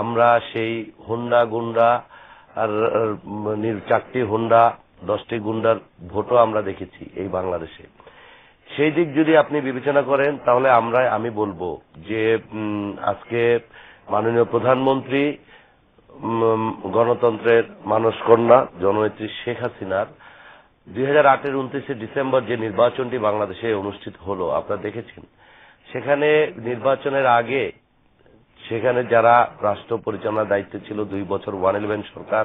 আমরা সেই হুন্ডা গুন্ডা আর চারটি হুন্ডা দশটি গুন্ডার ভোটও আমরা দেখেছি এই বাংলাদেশে সেই দিক যদি আপনি বিবেচনা করেন তাহলে আমরা আমি বলবো যে আজকে মাননীয় প্রধানমন্ত্রী গণতন্ত্রের মানসকন্যা জননেত্রী শেখ হাসিনার দুই হাজার আটের উনত্রিশে ডিসেম্বর যে নির্বাচনটি বাংলাদেশে অনুষ্ঠিত হলো আপনারা দেখেছেন সেখানে নির্বাচনের আগে সেখানে যারা রাষ্ট্র পরিচালনার দায়িত্বে ছিল দুই বছর ওয়ান ইলেভেন সরকার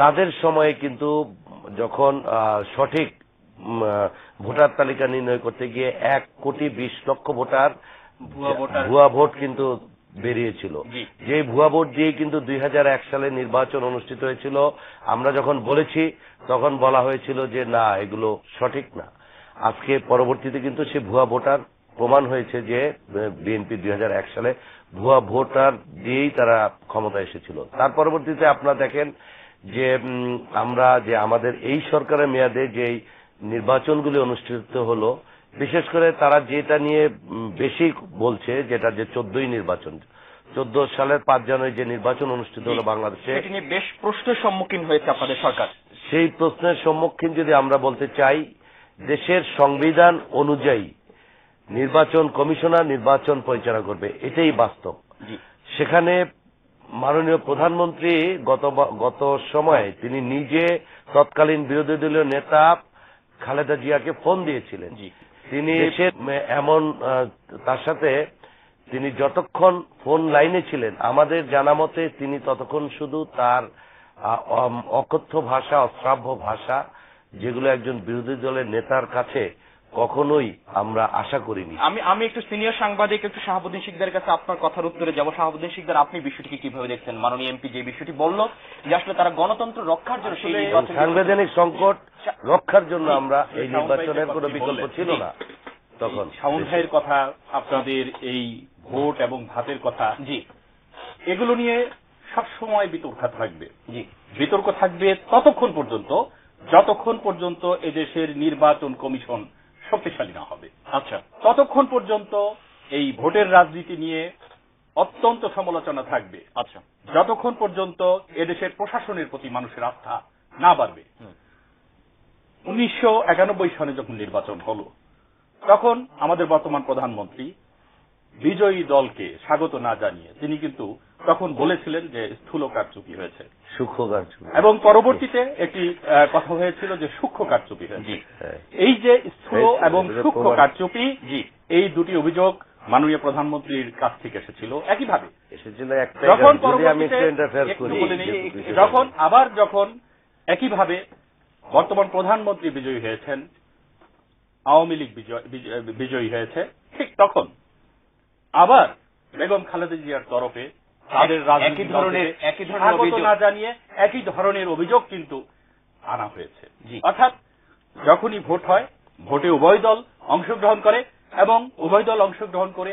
তাদের সময়ে কিন্তু যখন সঠিক ভোটার তালিকা নির্ণয় করতে গিয়ে এক কোটি বিশ লক্ষ ভোটার ভুয়া ভোট কিন্তু বেরিয়েছিল যে ভুয়া ভোট দিয়ে কিন্তু দুই সালে নির্বাচন অনুষ্ঠিত হয়েছিল আমরা যখন বলেছি তখন বলা হয়েছিল যে না এগুলো সঠিক না আজকে পরবর্তীতে কিন্তু সে ভুয়া ভোটার প্রমাণ হয়েছে যে বিএনপি দুই সালে ভুয়া ভোটার দিয়েই তারা ক্ষমতা এসেছিল তার পরবর্তীতে আপনারা দেখেন যে আমরা যে আমাদের এই সরকারের মেয়াদে যেই নির্বাচনগুলি অনুষ্ঠিত হলো বিশেষ করে তারা যেটা নিয়ে বেশি বলছে যেটা যে চোদ্দই নির্বাচন চোদ্দ সালের পাঁচ জানুয়ারি যে নির্বাচন অনুষ্ঠিত হলো বাংলাদেশে বেশ প্রশ্নের সম্মুখীন হয়েছে আপনাদের সরকার সেই প্রশ্নের সম্মুখীন যদি আমরা বলতে চাই দেশের সংবিধান অনুযায়ী নির্বাচন কমিশনার নির্বাচন পরিচালনা করবে এটাই বাস্তব সেখানে মাননীয় প্রধানমন্ত্রী গত গত সময়ে তিনি নিজে তৎকালীন বিরোধী দলীয় নেতা খালেদা জিয়াকে ফোন দিয়েছিলেন তিনি এমন তার সাথে তিনি যতক্ষণ ফোন লাইনে ছিলেন আমাদের জানা মতে তিনি ততক্ষণ শুধু তার অকথ্য ভাষা অশ্রাব্য ভাষা যেগুলো একজন বিরোধী দলের নেতার কাছে কখনোই আমরা আশা করিনি আমি আমি একটু সিনিয়র সাংবাদিক একটু শাহাবুদ্দিন শিকদারের কাছে আপনার কথার উত্তরে যাবো শাহাবুদ্দিন শিকদার আপনি বিষয়টিকে কিভাবে দেখছেন মাননীয় এমপি যে বিষয়টি বলল যে আসলে তারা গণতন্ত্র রক্ষার জন্য সেই সাংবিধানিক সংকট রক্ষার জন্য আমরা এই নির্বাচনের কোন বিকল্প ছিল না তখন শাওন ভাইয়ের কথা আপনাদের এই ভোট এবং ভাতের কথা জি এগুলো নিয়ে সব সময় বিতর্ক থাকবে জি বিতর্ক থাকবে ততক্ষণ পর্যন্ত যতক্ষণ পর্যন্ত এদেশের নির্বাচন কমিশন শক্তিশালী না হবে আচ্ছা ততক্ষণ পর্যন্ত এই ভোটের রাজনীতি নিয়ে অত্যন্ত সমালোচনা থাকবে আচ্ছা যতক্ষণ পর্যন্ত এদেশের প্রশাসনের প্রতি মানুষের আস্থা না বাড়বে উনিশশো একানব্বই সালে যখন নির্বাচন হল তখন আমাদের বর্তমান প্রধানমন্ত্রী বিজয়ী দলকে স্বাগত না জানিয়ে তিনি কিন্তু তখন বলেছিলেন যে স্থূল কারচুপি হয়েছে সূক্ষ্মকার চুপি এবং পরবর্তীতে একটি কথা হয়েছিল যে সূক্ষ্ম কারচুপি হয়েছে এই যে স্থূল এবং সূক্ষ্ম কারচুপি এই দুটি অভিযোগ মাননীয় প্রধানমন্ত্রীর কাছ থেকে এসেছিল একইভাবে যখন যখন আবার যখন একইভাবে বর্তমান প্রধানমন্ত্রী বিজয়ী হয়েছেন আওয়ামী লীগ বিজয়ী হয়েছে ঠিক তখন আবার বেগম খালেদা জিয়ার তরফে তাদের একই ধরনের একই ধরনের না জানিয়ে একই ধরনের অভিযোগ কিন্তু আনা হয়েছে অর্থাৎ যখনই ভোট হয় ভোটে উভয় দল অংশগ্রহণ করে এবং উভয় দল অংশগ্রহণ করে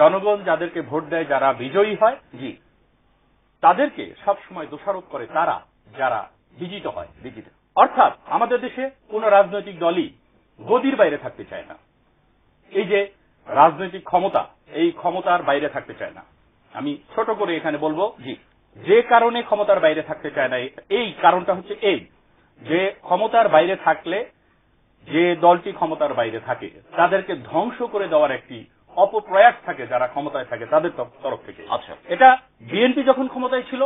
জনগণ যাদেরকে ভোট দেয় যারা বিজয়ী হয় জি তাদেরকে সবসময় দোষারোপ করে তারা যারা বিজিত হয় বিজিত অর্থাৎ আমাদের দেশে কোন রাজনৈতিক দলই গদির বাইরে থাকতে চায় না এই যে রাজনৈতিক ক্ষমতা এই ক্ষমতার বাইরে থাকতে চায় না আমি ছোট করে এখানে বলবো জি যে কারণে ক্ষমতার বাইরে থাকতে চায় না এই কারণটা হচ্ছে এই যে ক্ষমতার বাইরে থাকলে যে দলটি ক্ষমতার বাইরে থাকে তাদেরকে ধ্বংস করে দেওয়ার একটি অপপ্রয়াস থাকে যারা ক্ষমতায় থাকে তাদের তরফ থেকে আচ্ছা এটা বিএনপি যখন ক্ষমতায় ছিল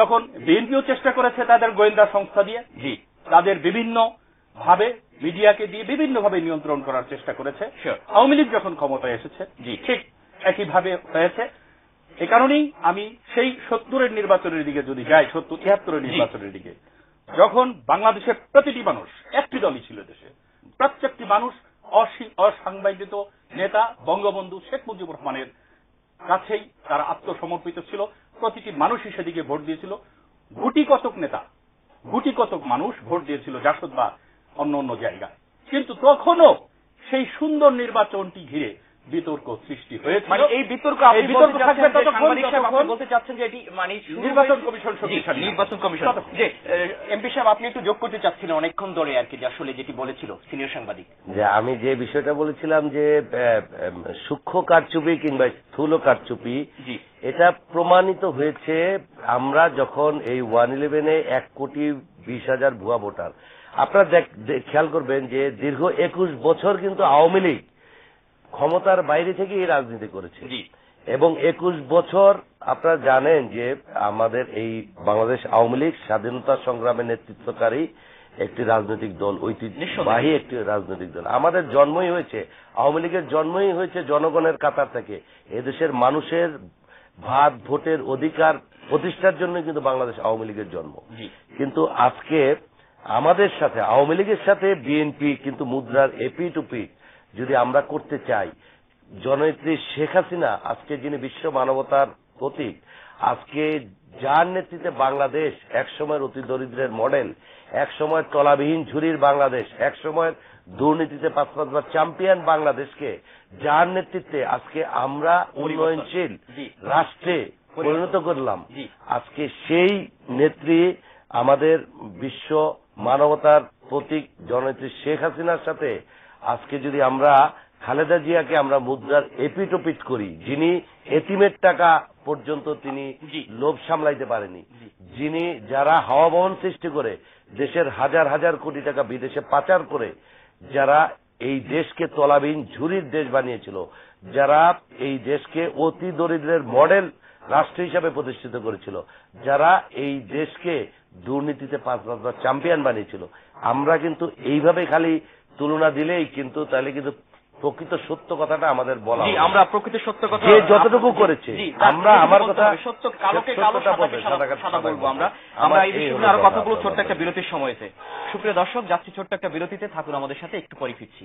তখন বিএনপিও চেষ্টা করেছে তাদের গোয়েন্দা সংস্থা দিয়ে জি তাদের বিভিন্ন ভাবে মিডিয়াকে দিয়ে বিভিন্ন ভাবে নিয়ন্ত্রণ করার চেষ্টা করেছে আওয়ামী লীগ যখন ক্ষমতায় এসেছে জি ঠিক একইভাবে হয়েছে এ কারণেই আমি সেই সত্তরের নির্বাচনের দিকে যদি যাই সত্তর তিয়াত্তরের নির্বাচনের দিকে যখন বাংলাদেশের প্রতিটি মানুষ একটি দলই ছিল দেশে প্রত্যেকটি মানুষ অসাংবাদিত নেতা বঙ্গবন্ধু শেখ মুজিবুর রহমানের কাছেই তারা আত্মসমর্পিত ছিল প্রতিটি মানুষই সেদিকে ভোট দিয়েছিল গুটি কতক নেতা গুটি কতক মানুষ ভোট দিয়েছিল জাসদ বা অন্য অন্য জায়গা কিন্তু তখনও সেই সুন্দর নির্বাচনটি ঘিরে বিতর্ক সৃষ্টি মানে মানে হয়েছে অনেকক্ষণ ধরে আর কি আসলে যেটি বলেছিল সিনিয়র সাংবাদিক যে আমি যে বিষয়টা বলেছিলাম যে সূক্ষ্ম কারচুপি কিংবা স্থূল কারচুপি এটা প্রমাণিত হয়েছে আমরা যখন এই ওয়ান ইলেভেনে এক কোটি বিশ হাজার ভুয়া ভোটার আপনারা খেয়াল করবেন যে দীর্ঘ একুশ বছর কিন্তু আওয়ামী লীগ ক্ষমতার বাইরে থেকে এই রাজনীতি করেছে এবং একুশ বছর আপনারা জানেন যে আমাদের এই বাংলাদেশ আওয়ামী লীগ স্বাধীনতা সংগ্রামে নেতৃত্বকারী একটি রাজনৈতিক দল ঐতিহ্যবাহী একটি রাজনৈতিক দল আমাদের জন্মই হয়েছে আওয়ামী লীগের জন্মই হয়েছে জনগণের কাতার থেকে এদেশের মানুষের ভাত ভোটের অধিকার প্রতিষ্ঠার জন্য কিন্তু বাংলাদেশ আওয়ামী লীগের জন্ম কিন্তু আজকে আমাদের সাথে আওয়ামী লীগের সাথে বিএনপি কিন্তু মুদ্রার এপি টু যদি আমরা করতে চাই জননেত্রী শেখ হাসিনা আজকে যিনি বিশ্ব মানবতার প্রতীক আজকে যার নেতৃত্বে বাংলাদেশ একসময়ের অতি দরিদ্রের মডেল একসময় তলাবিহীন ঝুরির বাংলাদেশ একসময়ের দুর্নীতিতে পাঁচ পাঁচবার চ্যাম্পিয়ন বাংলাদেশকে যার নেতৃত্বে আজকে আমরা উন্নয়নশীল রাষ্ট্রে পরিণত করলাম আজকে সেই নেত্রী আমাদের বিশ্ব মানবতার প্রতীক জননেত্রী শেখ হাসিনার সাথে আজকে যদি আমরা খালেদা জিয়াকে আমরা মুদ্রার এপিটোপিট করি যিনি এতিমের টাকা পর্যন্ত তিনি লোভ সামলাইতে পারেনি যিনি যারা হাওয়া বহন সৃষ্টি করে দেশের হাজার হাজার কোটি টাকা বিদেশে পাচার করে যারা এই দেশকে তলাবিন ঝুরির দেশ বানিয়েছিল যারা এই দেশকে অতি দরিদ্রের মডেল রাষ্ট্র হিসাবে প্রতিষ্ঠিত করেছিল যারা এই দেশকে দুর্নীতিতে পাঁচ পাঁচবার চ্যাম্পিয়ন বানিয়েছিল আমরা কিন্তু এইভাবে খালি তুলনা দিলেই কিন্তু তাহলে কিন্তু প্রকৃত সত্য কথাটা আমাদের বলা আমরা প্রকৃত সত্য কথা যে যতটুকু করেছে আমরা আমার কথা সত্য কালোকে কালো সাদা বলবো আমরা আমরা এই বিষয়ে আরো কথাগুলো ছোট্ট একটা বিরতির সময়তে সুপ্রিয় দর্শক যাচ্ছি ছোট্ট একটা বিরতিতে থাকুন আমাদের সাথে একটু পরে ফিরছি